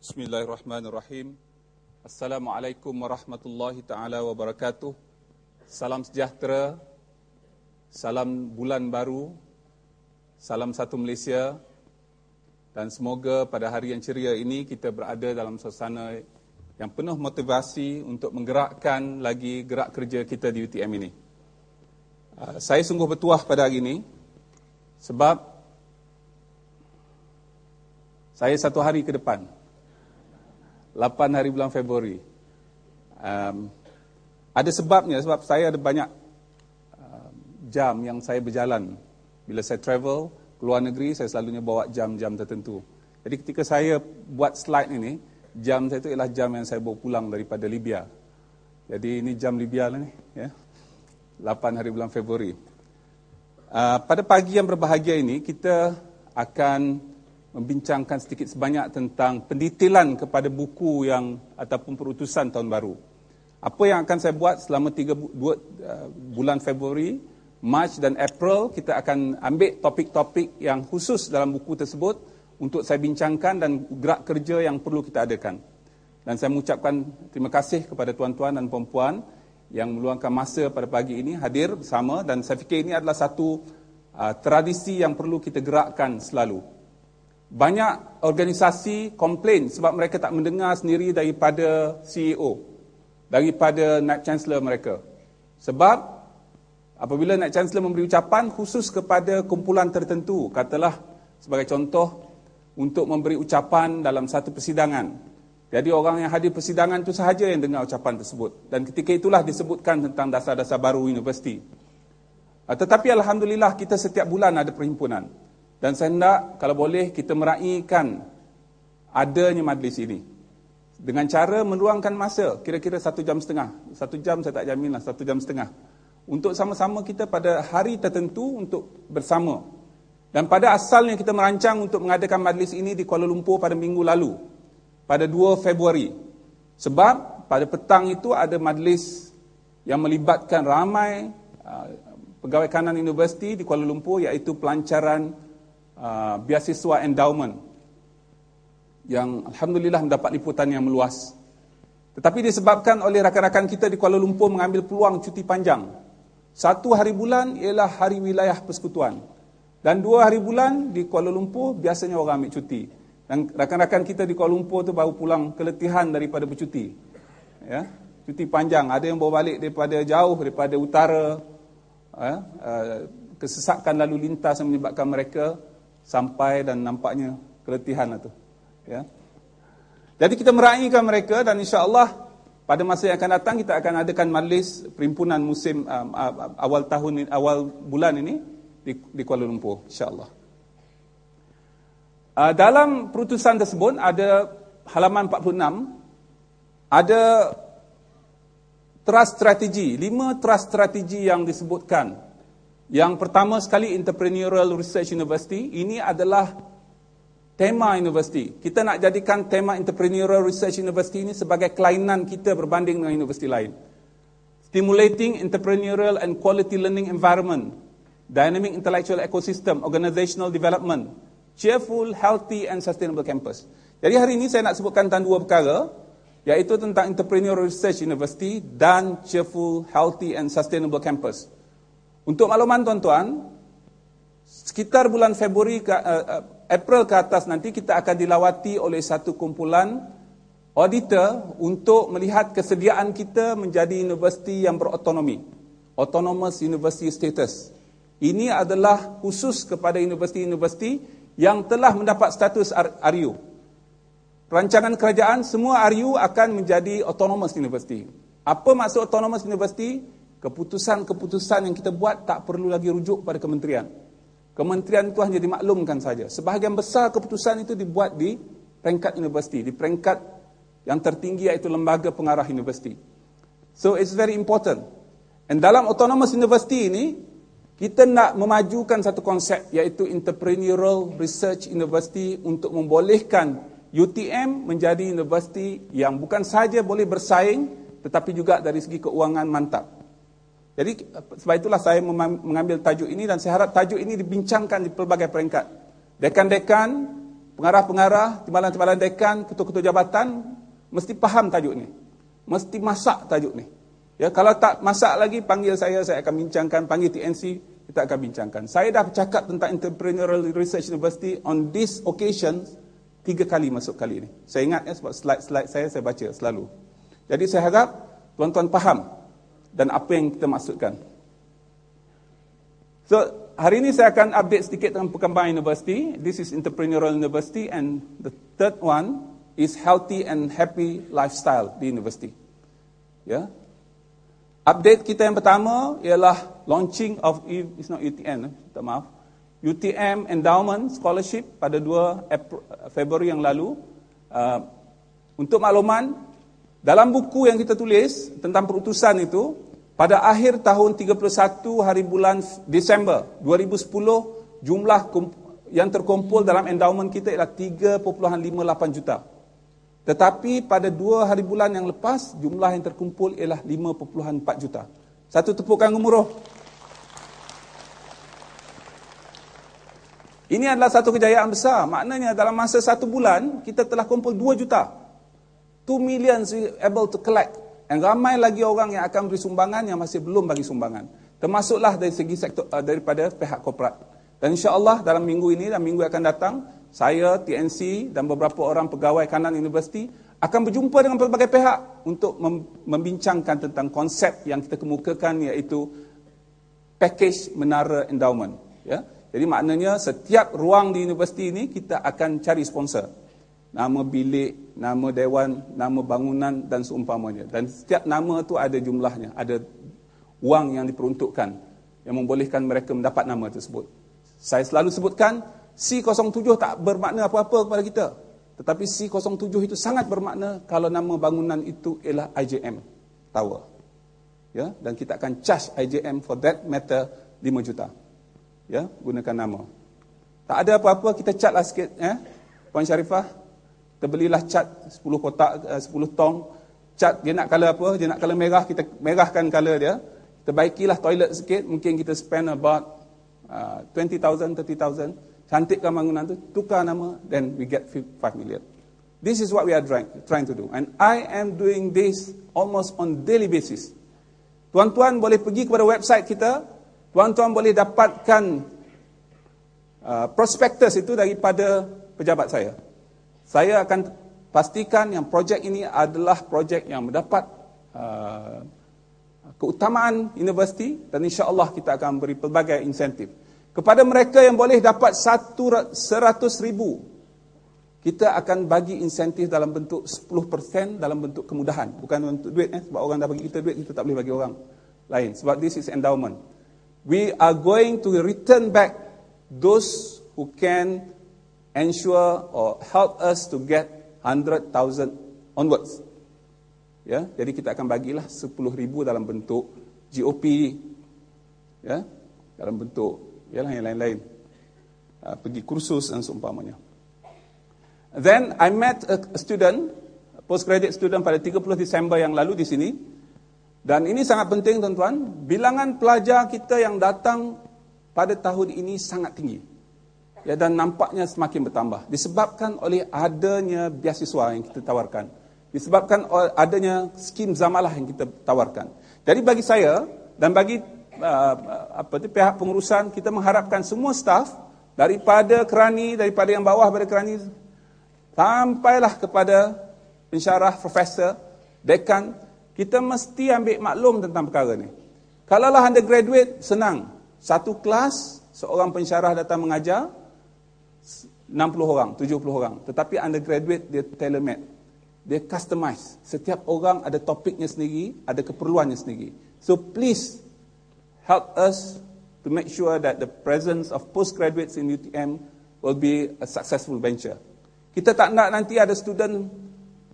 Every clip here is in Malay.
Bismillahirrahmanirrahim. Assalamualaikum warahmatullahi taala wabarakatuh. Salam sejahtera. Salam bulan baru. Salam satu Malaysia. Dan semoga pada hari yang ceria ini kita berada dalam suasana yang penuh motivasi untuk menggerakkan lagi gerak kerja kita di UTM ini. Uh, saya sungguh bertuah pada hari ini sebab saya satu hari ke depan 8 hari bulan Februari. Um, ada sebabnya, sebab saya ada banyak um, jam yang saya berjalan. Bila saya travel ke luar negeri, saya selalunya bawa jam-jam tertentu. Jadi ketika saya buat slide ini, jam saya itu ialah jam yang saya bawa pulang daripada Libya. Jadi ini jam Libya lah ni, ya. 8 hari bulan Februari. Uh, pada pagi yang berbahagia ini, kita akan membincangkan sedikit sebanyak tentang pendetailan kepada buku yang ataupun perutusan tahun baru. Apa yang akan saya buat selama 3 uh, eh, bulan Februari, March dan April, kita akan ambil topik-topik yang khusus dalam buku tersebut untuk saya bincangkan dan gerak kerja yang perlu kita adakan. Dan saya mengucapkan terima kasih kepada tuan-tuan dan puan-puan yang meluangkan masa pada pagi ini hadir bersama dan saya fikir ini adalah satu uh, tradisi yang perlu kita gerakkan selalu. Banyak organisasi komplain sebab mereka tak mendengar sendiri daripada CEO, daripada Night Chancellor mereka. Sebab apabila Night Chancellor memberi ucapan khusus kepada kumpulan tertentu, katalah sebagai contoh untuk memberi ucapan dalam satu persidangan. Jadi orang yang hadir persidangan itu sahaja yang dengar ucapan tersebut. Dan ketika itulah disebutkan tentang dasar-dasar baru universiti. Ah, tetapi Alhamdulillah kita setiap bulan ada perhimpunan. Dan saya hendak kalau boleh kita meraihkan adanya majlis ini. Dengan cara meluangkan masa, kira-kira satu jam setengah. Satu jam saya tak jamin lah, satu jam setengah. Untuk sama-sama kita pada hari tertentu untuk bersama. Dan pada asalnya kita merancang untuk mengadakan majlis ini di Kuala Lumpur pada minggu lalu. Pada 2 Februari. Sebab pada petang itu ada majlis yang melibatkan ramai uh, pegawai kanan universiti di Kuala Lumpur iaitu pelancaran uh, ah, biasiswa endowment yang Alhamdulillah mendapat liputan yang meluas. Tetapi disebabkan oleh rakan-rakan kita di Kuala Lumpur mengambil peluang cuti panjang. Satu hari bulan ialah hari wilayah persekutuan. Dan dua hari bulan di Kuala Lumpur biasanya orang ambil cuti. Dan rakan-rakan kita di Kuala Lumpur tu baru pulang keletihan daripada bercuti. Ya? Cuti panjang. Ada yang bawa balik daripada jauh, daripada utara. Ya? Eh, kesesakan lalu lintas yang menyebabkan mereka sampai dan nampaknya keletihan itu. Ya. Jadi kita meraihkan mereka dan insya Allah pada masa yang akan datang kita akan adakan majlis perimpunan musim um, awal tahun awal bulan ini di, di Kuala Lumpur insyaAllah. Uh, dalam perutusan tersebut ada halaman 46 ada trust strategi, lima trust strategi yang disebutkan yang pertama sekali Entrepreneurial Research University ini adalah tema universiti. Kita nak jadikan tema Entrepreneurial Research University ini sebagai kelainan kita berbanding dengan universiti lain. Stimulating entrepreneurial and quality learning environment, dynamic intellectual ecosystem, organizational development, cheerful, healthy and sustainable campus. Jadi hari ini saya nak sebutkan tentang dua perkara iaitu tentang Entrepreneurial Research University dan cheerful, healthy and sustainable campus. Untuk makluman tuan-tuan, sekitar bulan Februari ke, uh, April ke atas nanti kita akan dilawati oleh satu kumpulan auditor untuk melihat kesediaan kita menjadi universiti yang berautonomi, autonomous university status. Ini adalah khusus kepada universiti-universiti yang telah mendapat status RU. Rancangan kerajaan semua RU akan menjadi autonomous university. Apa maksud autonomous university? Keputusan-keputusan yang kita buat tak perlu lagi rujuk pada kementerian. Kementerian itu hanya dimaklumkan saja. Sebahagian besar keputusan itu dibuat di peringkat universiti, di peringkat yang tertinggi iaitu lembaga pengarah universiti. So it's very important. Dan dalam autonomous university ini, kita nak memajukan satu konsep iaitu entrepreneurial research university untuk membolehkan UTM menjadi universiti yang bukan saja boleh bersaing tetapi juga dari segi keuangan mantap. Jadi sebab itulah saya mengambil tajuk ini dan saya harap tajuk ini dibincangkan di pelbagai peringkat. Dekan-dekan, pengarah-pengarah, timbalan-timbalan dekan, ketua-ketua jabatan mesti faham tajuk ini. Mesti masak tajuk ini. Ya, kalau tak masak lagi, panggil saya, saya akan bincangkan. Panggil TNC, kita akan bincangkan. Saya dah bercakap tentang Entrepreneurial Research University on this occasion tiga kali masuk kali ini. Saya ingat ya, sebab slide-slide saya, saya baca selalu. Jadi saya harap tuan-tuan faham dan apa yang kita maksudkan. So, hari ini saya akan update sedikit tentang perkembangan universiti. This is Entrepreneurial University and the third one is healthy and happy lifestyle di universiti. Ya. Yeah. Update kita yang pertama ialah launching of e it's not UTN, eh? tak maaf. UTM Endowment Scholarship pada 2 Februari yang lalu. Uh, untuk makluman, dalam buku yang kita tulis tentang perutusan itu, pada akhir tahun 31 hari bulan Disember 2010, jumlah yang terkumpul dalam endowment kita ialah 3.58 juta. Tetapi pada dua hari bulan yang lepas, jumlah yang terkumpul ialah 5.4 juta. Satu tepukan gemuruh. Ini adalah satu kejayaan besar. Maknanya dalam masa satu bulan, kita telah kumpul 2 juta 2 million able to collect. And ramai lagi orang yang akan beri sumbangan yang masih belum bagi sumbangan. Termasuklah dari segi sektor, uh, daripada pihak korporat. Dan Allah dalam minggu ini dan minggu akan datang, saya, TNC dan beberapa orang pegawai kanan universiti akan berjumpa dengan pelbagai pihak untuk membincangkan tentang konsep yang kita kemukakan iaitu package menara endowment. Ya? Jadi maknanya setiap ruang di universiti ini kita akan cari sponsor nama bilik, nama dewan, nama bangunan dan seumpamanya. Dan setiap nama tu ada jumlahnya, ada wang yang diperuntukkan yang membolehkan mereka mendapat nama tersebut. Saya selalu sebutkan C07 tak bermakna apa-apa kepada kita. Tetapi C07 itu sangat bermakna kalau nama bangunan itu ialah IJM Tower. Ya, dan kita akan charge IJM for that matter 5 juta. Ya, gunakan nama. Tak ada apa-apa, kita catlah sikit. Ya? Puan Syarifah, terbelilah cat 10 kotak 10 eh, tong cat dia nak color apa dia nak color merah kita merahkan color dia kita baikilah toilet sikit mungkin kita spend about uh, 20,000 30,000 cantikkan bangunan tu tukar nama then we get 5 million this is what we are trying, trying to do and I am doing this almost on daily basis tuan-tuan boleh pergi kepada website kita tuan-tuan boleh dapatkan uh, prospectus itu daripada pejabat saya saya akan pastikan yang projek ini adalah projek yang mendapat uh, keutamaan universiti dan insya Allah kita akan beri pelbagai insentif. Kepada mereka yang boleh dapat satu seratus ribu, kita akan bagi insentif dalam bentuk 10% dalam bentuk kemudahan. Bukan untuk duit, eh? sebab orang dah bagi kita duit, kita tak boleh bagi orang lain. Sebab this is endowment. We are going to return back those who can ensure or help us to get 100,000 onwards. Ya, jadi kita akan bagilah 10,000 dalam bentuk GOP. Ya, dalam bentuk ya lah, yang lain-lain. Uh, pergi kursus dan seumpamanya. Then I met a student, a postgraduate student pada 30 Disember yang lalu di sini. Dan ini sangat penting tuan-tuan, bilangan pelajar kita yang datang pada tahun ini sangat tinggi ya, dan nampaknya semakin bertambah disebabkan oleh adanya biasiswa yang kita tawarkan disebabkan adanya skim zamalah yang kita tawarkan jadi bagi saya dan bagi uh, apa itu, pihak pengurusan kita mengharapkan semua staf daripada kerani daripada yang bawah daripada kerani sampailah kepada pensyarah profesor dekan kita mesti ambil maklum tentang perkara ni kalaulah anda graduate senang satu kelas seorang pensyarah datang mengajar 60 orang, 70 orang. Tetapi undergraduate dia telemed. Dia customize. Setiap orang ada topiknya sendiri, ada keperluannya sendiri. So please help us to make sure that the presence of postgraduates in UTM will be a successful venture. Kita tak nak nanti ada student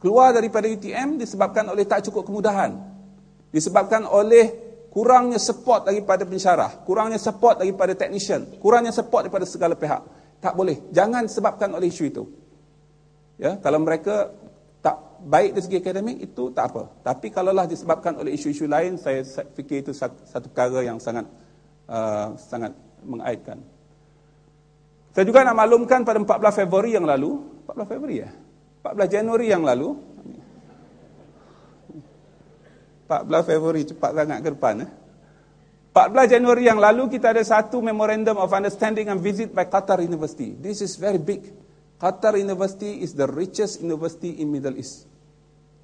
keluar daripada UTM disebabkan oleh tak cukup kemudahan. Disebabkan oleh kurangnya support daripada pensyarah, kurangnya support daripada technician, kurangnya support daripada segala pihak. Tak boleh. Jangan sebabkan oleh isu itu. Ya, kalau mereka tak baik dari segi akademik itu tak apa. Tapi kalaulah disebabkan oleh isu-isu lain, saya fikir itu satu perkara yang sangat uh, sangat mengaitkan. Saya juga nak maklumkan pada 14 Februari yang lalu, 14 Februari ya. 14 Januari yang lalu. 14 Februari cepat sangat ke depan eh. 14 Januari yang lalu kita ada satu memorandum of understanding and visit by Qatar University. This is very big. Qatar University is the richest university in Middle East.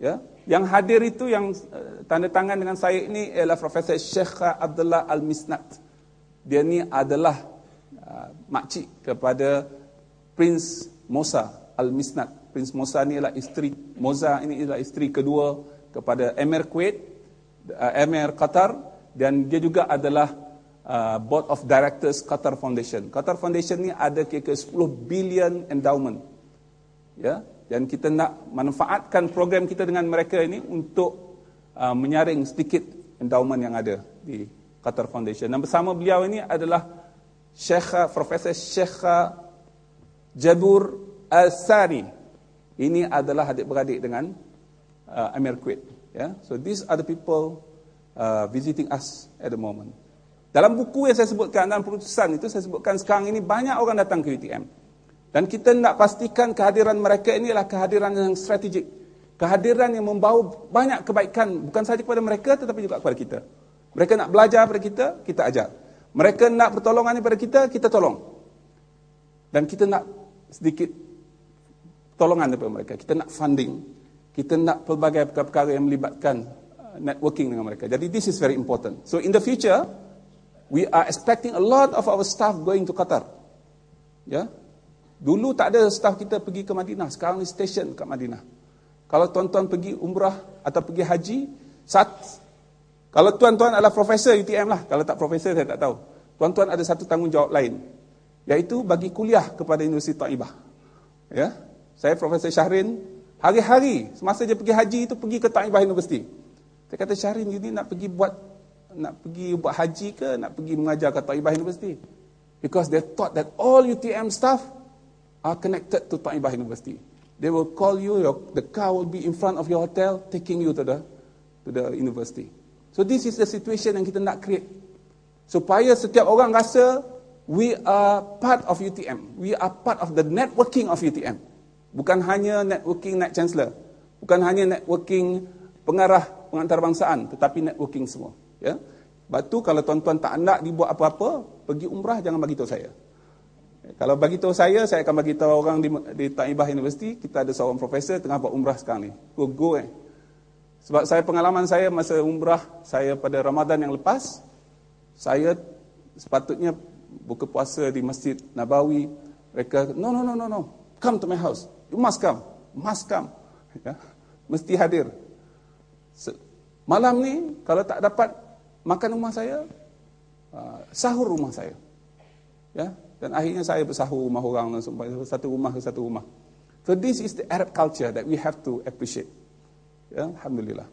Ya. Yang hadir itu yang uh, tanda tangan dengan saya ini ialah Profesor Sheikh Abdullah Al-Misnat. Dia ni adalah uh, makcik kepada Prince Musa Al-Misnat. Prince Musa ni ialah isteri Musa ini ialah isteri kedua kepada Emir Kuwait, uh, Emir Qatar dan dia juga adalah uh, board of directors Qatar Foundation. Qatar Foundation ni ada kira 10 billion endowment. Ya, dan kita nak manfaatkan program kita dengan mereka ini untuk uh, menyaring sedikit endowment yang ada di Qatar Foundation. Dan bersama beliau ini adalah Sheikh uh, Profesor Sheikh uh, Jabur Al-Sari. Ini adalah adik-beradik dengan uh, Amir Kuwait. Yeah? So these are the people Uh, visiting us at the moment. Dalam buku yang saya sebutkan dalam perutusan itu saya sebutkan sekarang ini banyak orang datang ke UTM. Dan kita nak pastikan kehadiran mereka ini adalah kehadiran yang strategik. Kehadiran yang membawa banyak kebaikan bukan sahaja kepada mereka tetapi juga kepada kita. Mereka nak belajar kepada kita, kita ajar. Mereka nak pertolongan kepada kita, kita tolong. Dan kita nak sedikit tolongan daripada mereka. Kita nak funding. Kita nak pelbagai perkara-perkara yang melibatkan networking dengan mereka. Jadi this is very important. So in the future, we are expecting a lot of our staff going to Qatar. Ya, yeah? dulu tak ada staff kita pergi ke Madinah. Sekarang ni station kat Madinah. Kalau tuan-tuan pergi umrah atau pergi haji, sat. Kalau tuan-tuan adalah profesor UTM lah. Kalau tak profesor saya tak tahu. Tuan-tuan ada satu tanggungjawab lain, yaitu bagi kuliah kepada Universiti Taibah. Ya, yeah? saya Profesor Syahrin. Hari-hari semasa dia pergi haji itu pergi ke Taibah University. Saya kata Syahrin ini nak pergi buat nak pergi buat haji ke nak pergi mengajar kat Taibah University. Because they thought that all UTM staff are connected to Taibah University. They will call you, your, the car will be in front of your hotel taking you to the to the university. So this is the situation yang kita nak create. Supaya setiap orang rasa we are part of UTM. We are part of the networking of UTM. Bukan hanya networking naik chancellor. Bukan hanya networking pengarah antarabangsaan tetapi networking semua ya batu kalau tuan-tuan tak nak dibuat apa-apa pergi umrah jangan bagi tahu saya kalau bagi tahu saya saya akan bagi tahu orang di, di Taibah University kita ada seorang profesor tengah buat umrah sekarang ni go go eh sebab saya pengalaman saya masa umrah saya pada Ramadan yang lepas saya sepatutnya buka puasa di Masjid Nabawi mereka no no no no no come to my house you must come must come ya mesti hadir Malam ni kalau tak dapat makan rumah saya, ah, sahur rumah saya. Ya, dan akhirnya saya bersahur rumah orang satu rumah ke satu rumah. So this is the Arab culture that we have to appreciate. Ya, alhamdulillah.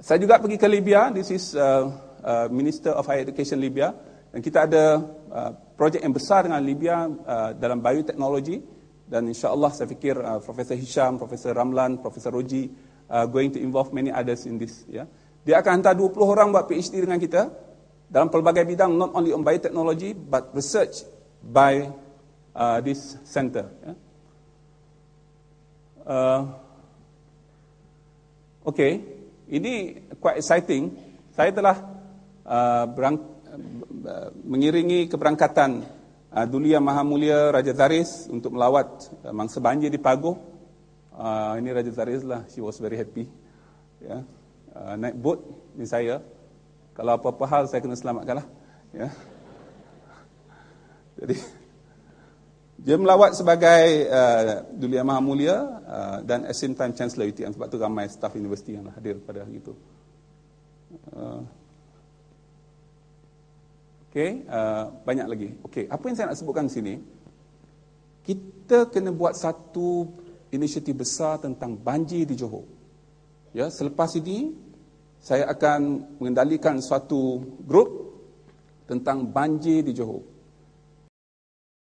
Saya juga pergi ke Libya. This is uh, uh, Minister of Higher Education Libya. Dan kita ada uh, projek yang besar dengan Libya uh, dalam bioteknologi. Dan insyaAllah saya fikir uh, Profesor Hisham, Profesor Ramlan, Profesor Roji, uh, going to involve many others in this. Yeah. Dia akan hantar 20 orang buat PhD dengan kita dalam pelbagai bidang, not only on biotechnology, but research by uh, this center. Yeah. Uh, okay, ini quite exciting. Saya telah uh, berang, uh, mengiringi keberangkatan uh, Dulia Mahamulia Raja Zaris untuk melawat uh, mangsa banjir di Pago. Uh, ini Raja Tariz lah. She was very happy. Yeah. Ya. Uh, naik boat ni saya. Kalau apa-apa hal saya kena selamatkan lah. Yeah. Jadi dia melawat sebagai uh, ah, Duli Yang Maha Mulia uh, ah, dan at same time Chancellor UTM. Sebab tu ramai staff universiti yang hadir pada hari itu. Uh, okay, uh, banyak lagi. Okay, apa yang saya nak sebutkan di sini? Kita kena buat satu inisiatif besar tentang banjir di Johor. Ya, selepas ini saya akan mengendalikan satu grup tentang banjir di Johor.